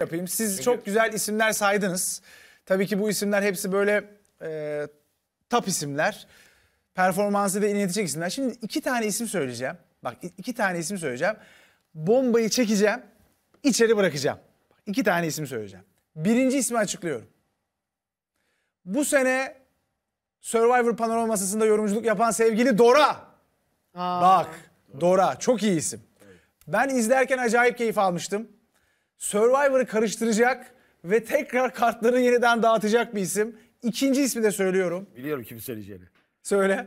yapayım. Siz Çünkü... çok güzel isimler saydınız. Tabii ki bu isimler hepsi böyle e, top isimler. Performansı da inletecek isimler. Şimdi iki tane isim söyleyeceğim. Bak iki tane isim söyleyeceğim. Bombayı çekeceğim, içeri bırakacağım. İki tane isim söyleyeceğim. Birinci ismi açıklıyorum. Bu sene Survivor Panoraması'nda yorumculuk yapan sevgili Dora. Aa. Bak Dora çok iyi isim. Ben izlerken acayip keyif almıştım. Survivor'ı karıştıracak ve tekrar kartları yeniden dağıtacak bir isim. İkinci ismi de söylüyorum. Biliyorum kimi söyleyeceğini. Söyle.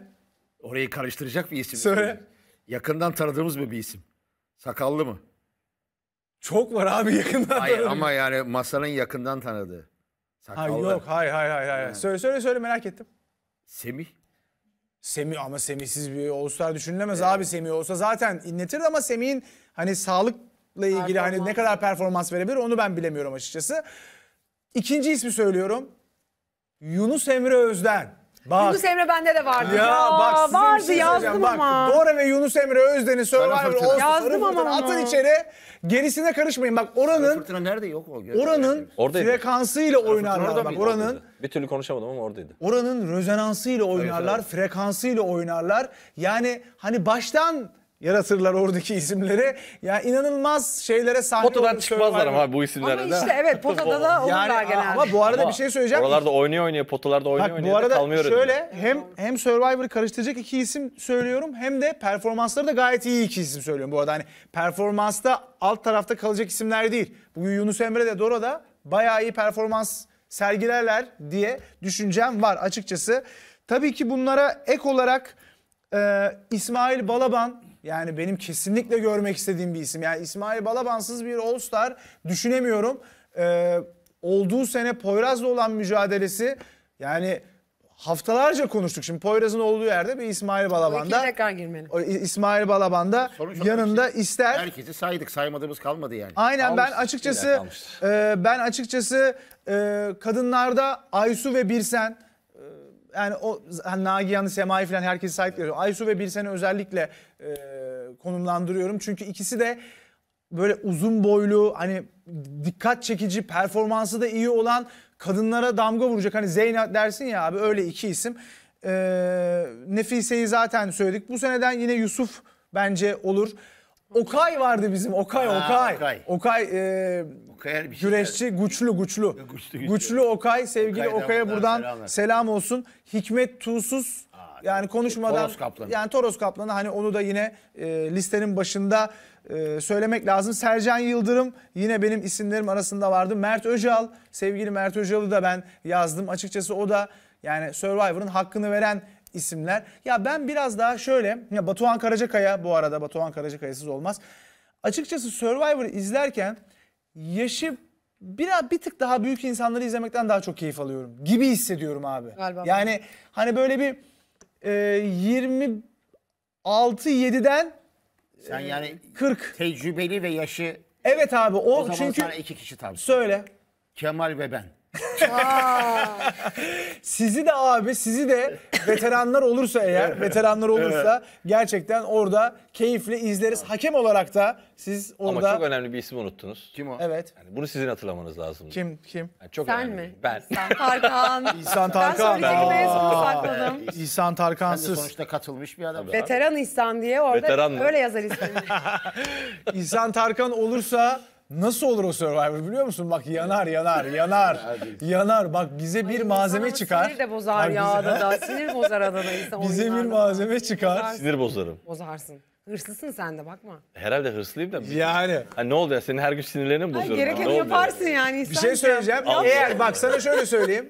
Orayı karıştıracak bir isim. Söyle. Yakından tanıdığımız mı bir isim? Sakallı mı? Çok var abi yakından Hayır tanıdığım. ama yani masanın yakından tanıdığı. Sakallı. Hayır yok hayır hayır hayır. hayır. Söyle söyle söyle merak ettim. Semih. Semih ama Semih'siz bir All-Star düşünülemez abi Semih olsa zaten inletirdi ama Semih'in hani sağlık ilgili hani ne kadar performans verebilir onu ben bilemiyorum açıkçası. İkinci ismi söylüyorum. Yunus Emre Özden. Bak. Yunus Emre bende de vardı. Ya, ya bak size vardı şey yazdım bak, ama. Dora ve Yunus Emre Özden'i Survivor olsun. Yazdım ama. Atın içeri. Gerisine karışmayın. Bak oranın fırtına nerede yok o? Oranın oradaydı. frekansıyla Sarı oynarlar. Orada bak oranın oradaydı. bir türlü konuşamadım ama oradaydı. Oranın rezonansıyla oynarlar, evet, evet. frekansıyla oynarlar. Yani hani baştan yaratırlar oradaki isimleri. Ya inanılmaz şeylere sahne Potadan çıkmazlar ama bu isimlerde. Ama işte evet potada da olurlar yani, genelde. Ama bu arada ama bir şey söyleyeceğim. Oralarda oynuyor oynuyor potalarda oynuyor Bak, oynuyor bu arada kalmıyor. şöyle ödüm. hem hem Survivor'ı karıştıracak iki isim söylüyorum hem de performansları da gayet iyi iki isim söylüyorum bu arada. Hani performansta alt tarafta kalacak isimler değil. Bugün Yunus Emre de Dora da bayağı iyi performans sergilerler diye düşüncem var açıkçası. Tabii ki bunlara ek olarak e, İsmail Balaban yani benim kesinlikle görmek istediğim bir isim. Yani İsmail Balabansız bir All-Star düşünemiyorum. Ee, olduğu sene Poyraz'la olan mücadelesi yani haftalarca konuştuk. Şimdi Poyraz'ın olduğu yerde bir İsmail Balaban'da. tekrar girmeli. O İsmail Balaban'da Sonuç yanında işte ister. Herkesi saydık, saymadığımız kalmadı yani. Aynen ben açıkçası e, ben açıkçası e, kadınlarda Aysu ve Birsen e, yani o yani Nagihan'ı, Sema'yı falan herkesi sahip görüyorum. Aysu ve Birsen'i özellikle e, konumlandırıyorum. Çünkü ikisi de böyle uzun boylu hani dikkat çekici performansı da iyi olan kadınlara damga vuracak. Hani Zeynep dersin ya abi öyle iki isim. Ee, Nefise'yi zaten söyledik. Bu seneden yine Yusuf bence olur. Okay vardı bizim. Okay, ha, Okay. Okay, okay, e, okay şey güreşçi, yani. güçlü, güçlü. Güçlü, güçlü. Güçlü Okay. Sevgili Okay'a buradan selam, selam olsun. Hikmet Tuğsuz yani konuşmadan Toros Kaplan. yani Toros Kaplan'ı hani onu da yine e, listenin başında e, söylemek lazım. Sercan Yıldırım yine benim isimlerim arasında vardı. Mert Öcal, sevgili Mert Öcal'ı da ben yazdım. Açıkçası o da yani Survivor'ın hakkını veren isimler. Ya ben biraz daha şöyle ya Batuhan Karacakaya bu arada Batuhan Karacakaya'sız olmaz. Açıkçası Survivor izlerken yaşı biraz bir tık daha büyük insanları izlemekten daha çok keyif alıyorum gibi hissediyorum abi. Galiba yani hani böyle bir e, ee, 26-7'den Sen yani 40. E, tecrübeli ve yaşı Evet abi o, o zaman çünkü sana iki kişi tavsiye. söyle. Kemal ve ben sizi de abi sizi de veteranlar olursa eğer veteranlar olursa gerçekten orada keyifle izleriz. Hakem olarak da siz orada. Ama çok önemli bir isim unuttunuz. Kim o? evet Yani bunu sizin hatırlamanız lazım. kim kim Yani çok Sen önemli. mi? Ben. Tarkan. İhsan Tarkan. Ben mezunu sakladım. İhsan Sen de Tarkansız. sonuçta katılmış bir adam. Veteran İhsan diye orada Veteran mı? öyle yazar ismini. İhsan Tarkan olursa Nasıl olur o Survivor biliyor musun? Bak yanar yanar yanar yanar. Bak bize bir malzeme çıkar. Sinir de bozar Bak ya bize- adada. Sinir bozar adada Bize bir oyunlarda. malzeme çıkar. Sinir bozarım. Bozarsın. Hırslısın sen de bakma. Herhalde hırslıyım da. Yani Ha, ne oldu ya senin her gün sinirlerini mi bozuyorum? Ne Gerekeni ya? yaparsın yani. bir şey söyleyeceğim. Eğer bak sana şöyle söyleyeyim.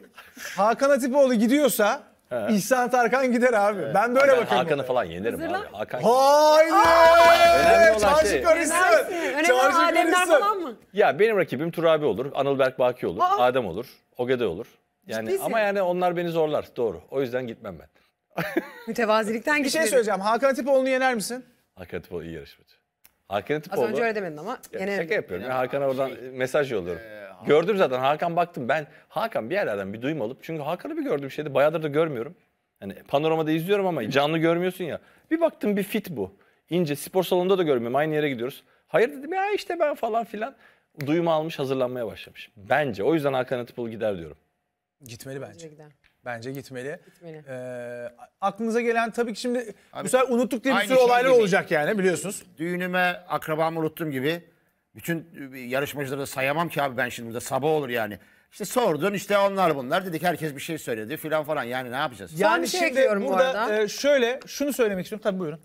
Hakan Atipoğlu gidiyorsa He. İhsan Tarkan gider abi. Evet. Ben böyle ben bakarım. Hakan'ı falan yenerim Hazırlan. abi. Hakan. Haydi! Önemli olan Çarşı şey. karışsın. Önemli Çarşı alemler falan mı? Ya benim rakibim Turabi olur, Anıl Berk Baki olur, Aa. Adem olur, Ogede olur. Yani Ciddisin. ama yani onlar beni zorlar doğru. O yüzden gitmem ben. Mütevazilikten gitmem. Bir şey söyleyeceğim. Hakan Atipoğlu'nu yener misin? Hakan Atipoğlu iyi yarışmacı. Hakan Atipoğlu. Az önce öyle demedin ama. Ya, şaka yapıyorum. Ya, Hakan'a oradan şey, mesaj yolluyorum. Ee, Gördüm zaten Hakan baktım ben Hakan bir yerlerden bir duyum alıp çünkü Hakan'ı bir gördüm şeyde bayağıdır da görmüyorum. Hani panoramada izliyorum ama canlı görmüyorsun ya. Bir baktım bir fit bu. İnce spor salonunda da görmüyorum aynı yere gidiyoruz. Hayır dedim ya işte ben falan filan. Duyumu almış hazırlanmaya başlamış. Bence o yüzden Hakan Atıpıl gider diyorum. Gitmeli bence. Bence gitmeli. Gitmeli. Ee, aklınıza gelen tabii ki şimdi Abi, bu sefer unuttuk diye bir sürü olaylar şey gibi. olacak yani biliyorsunuz. Düğünüme akrabamı unuttum gibi bütün e, yarışmacıları da sayamam ki abi ben şimdi burada sabah olur yani. İşte sordun işte onlar bunlar dedik herkes bir şey söyledi filan falan yani ne yapacağız? Yani bir şey şimdi ekliyorum burada arada. e, şöyle şunu söylemek istiyorum tabii buyurun.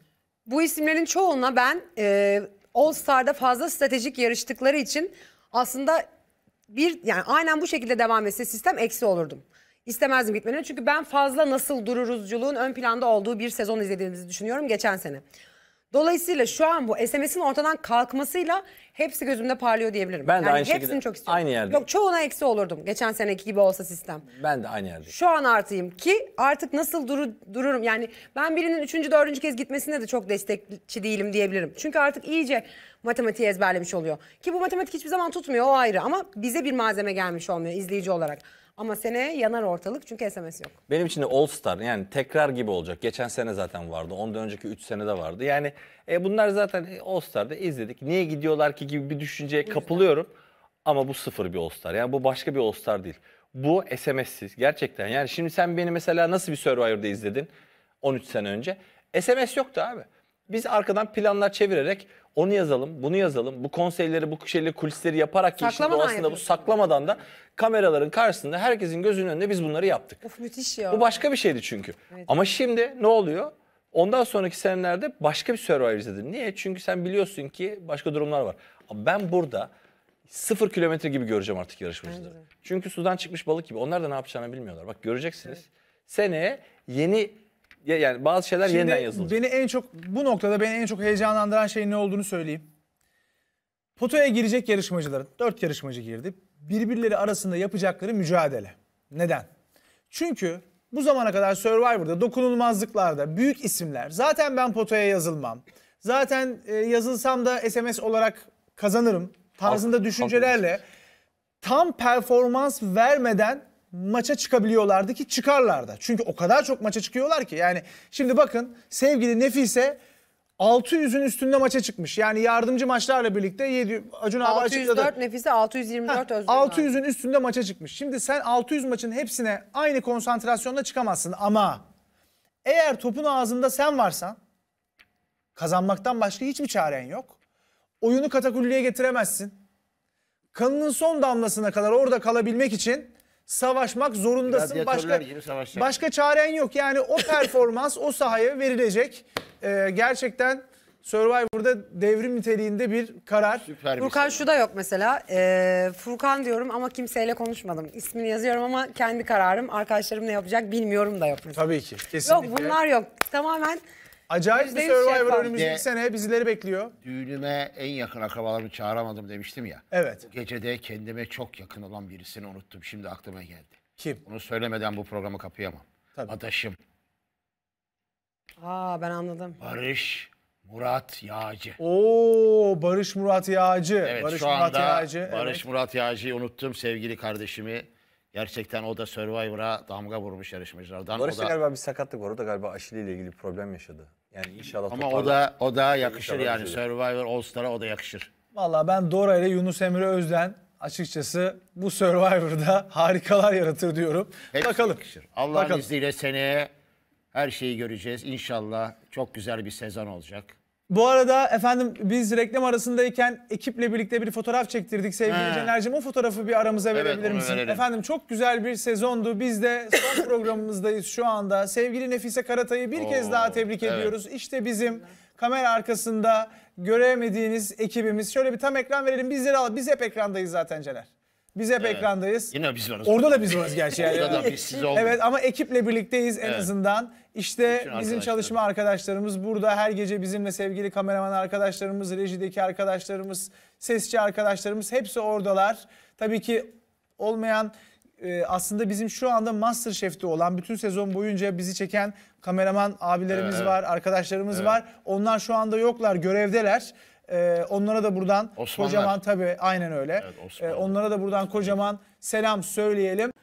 Bu isimlerin çoğuna ben e, All Star'da fazla stratejik yarıştıkları için aslında bir yani aynen bu şekilde devam etse sistem eksi olurdum. İstemezdim gitmeni çünkü ben fazla nasıl dururuzculuğun ön planda olduğu bir sezon izlediğimizi düşünüyorum geçen sene. Dolayısıyla şu an bu SMS'in ortadan kalkmasıyla hepsi gözümde parlıyor diyebilirim. Ben de aynı hepsini şekilde, çok istiyorum. Aynı yerde. Yok çoğuna eksi olurdum geçen seneki gibi olsa sistem. Ben de aynı yerde. Şu an artıyım ki artık nasıl duru, dururum yani ben birinin üçüncü dördüncü kez gitmesine de çok destekçi değilim diyebilirim. Çünkü artık iyice matematiği ezberlemiş oluyor. Ki bu matematik hiçbir zaman tutmuyor o ayrı ama bize bir malzeme gelmiş olmuyor izleyici olarak. Ama seneye yanar ortalık çünkü SMS yok. Benim için de All Star yani tekrar gibi olacak. Geçen sene zaten vardı. Ondan önceki 3 sene de vardı. Yani e, bunlar zaten e, All Star'da izledik. Niye gidiyorlar ki gibi bir düşünceye kapılıyorum. Ama bu sıfır bir All Star. Yani bu başka bir All Star değil. Bu SMS'siz gerçekten. Yani şimdi sen beni mesela nasıl bir Survivor'da izledin 13 sene önce? SMS yoktu abi. Biz arkadan planlar çevirerek onu yazalım, bunu yazalım. Bu konseyleri, bu şeyleri, kulisleri yaparak ki işin doğasında bu saklamadan da kameraların karşısında herkesin gözünün önünde biz bunları yaptık. Of müthiş ya. Bu başka bir şeydi çünkü. Ama şimdi ne oluyor? Ondan sonraki senelerde başka bir Survivor izledim. Niye? Çünkü sen biliyorsun ki başka durumlar var. Ben burada sıfır kilometre gibi göreceğim artık yarışmacıları. Çünkü sudan çıkmış balık gibi. Onlar da ne yapacağını bilmiyorlar. Bak göreceksiniz. Seneye yeni yani bazı şeyler Şimdi yeniden yazılacak. Beni en çok bu noktada beni en çok heyecanlandıran şeyin ne olduğunu söyleyeyim. Potoya girecek yarışmacıların, dört yarışmacı girdi. Birbirleri arasında yapacakları mücadele. Neden? Çünkü bu zamana kadar Survivor'da, dokunulmazlıklarda büyük isimler. Zaten ben potoya yazılmam. Zaten e, yazılsam da SMS olarak kazanırım tarzında düşüncelerle tam performans vermeden maça çıkabiliyorlardı ki çıkarlardı. Çünkü o kadar çok maça çıkıyorlar ki. Yani şimdi bakın sevgili Nefise 600'ün üstünde maça çıkmış. Yani yardımcı maçlarla birlikte 7 Acun abi 604 Nefise 624 Özgür. 600'ün üstünde maça çıkmış. Şimdi sen 600 maçın hepsine aynı konsantrasyonla çıkamazsın ama eğer topun ağzında sen varsan kazanmaktan başka hiçbir çaren yok. Oyunu katakulliye getiremezsin. Kanının son damlasına kadar orada kalabilmek için savaşmak zorundasın. Başka başka çaren yok. Yani o performans o sahaya verilecek. Ee, gerçekten Survivor'da devrim niteliğinde bir karar. Süper Furkan şey. şu da yok mesela. Ee, Furkan diyorum ama kimseyle konuşmadım. İsmini yazıyorum ama kendi kararım. Arkadaşlarım ne yapacak bilmiyorum da yok mesela. Tabii ki. Kesinlikle. Yok bunlar yok. Tamamen Acayip bir Survivor şeffaf. önümüzdeki sene bizleri bekliyor. Düğünüme en yakın akrabalarımı çağıramadım demiştim ya. Evet. Bu gecede kendime çok yakın olan birisini unuttum. Şimdi aklıma geldi. Kim? Onu söylemeden bu programı kapayamam. Tabii. Adaşım Aa ben anladım. Barış Murat Yağcı. Oo Barış Murat Yağcı. Evet Barış şu anda Murat Yağcı. Barış evet. Murat Yağcı'yı unuttum sevgili kardeşimi. Gerçekten o da Survivor'a damga vurmuş yarışmacılardan. Barış'ta da... galiba bir sakatlık var. O da galiba Aşili ile ilgili problem yaşadı. Yani inşallah Ama o da o da yakışır yani yaşadı. Survivor All Star'a o da yakışır. Vallahi ben Dora ile Yunus Emre Özden açıkçası bu Survivor'da harikalar yaratır diyorum. Hepsi Bakalım. Yakışır. Allah'ın izniyle seneye her şeyi göreceğiz. İnşallah çok güzel bir sezon olacak. Bu arada efendim biz reklam arasındayken ekiple birlikte bir fotoğraf çektirdik sevgili Cener'cim. O fotoğrafı bir aramıza verebilir onu misin? Efendim çok güzel bir sezondu. Biz de son programımızdayız şu anda. Sevgili Nefise Karatay'ı bir kez daha tebrik evet. ediyoruz. İşte bizim kamera arkasında göremediğiniz ekibimiz. Şöyle bir tam ekran verelim. Bizleri al. Biz hep ekrandayız zaten Cener. Biz hep Evet. ekrandayız. Yine biz varız. Orada da biz varız gerçi. Yani. da biz siz olmayız. Evet ama ekiple birlikteyiz en Evet. azından. İşte Bütün bizim arkadaşlar. çalışma arkadaşlarımız burada her gece bizimle sevgili kameraman arkadaşlarımız, rejideki arkadaşlarımız, sesçi arkadaşlarımız hepsi oradalar. Tabii ki olmayan e, aslında bizim şu anda MasterChef'te olan bütün sezon boyunca bizi çeken kameraman abilerimiz Evet. var, arkadaşlarımız var. Onlar şu anda yoklar, görevdeler. E, onlara da buradan Osmanlar. kocaman tabii aynen öyle. Evet, e, onlara da buradan kocaman selam söyleyelim.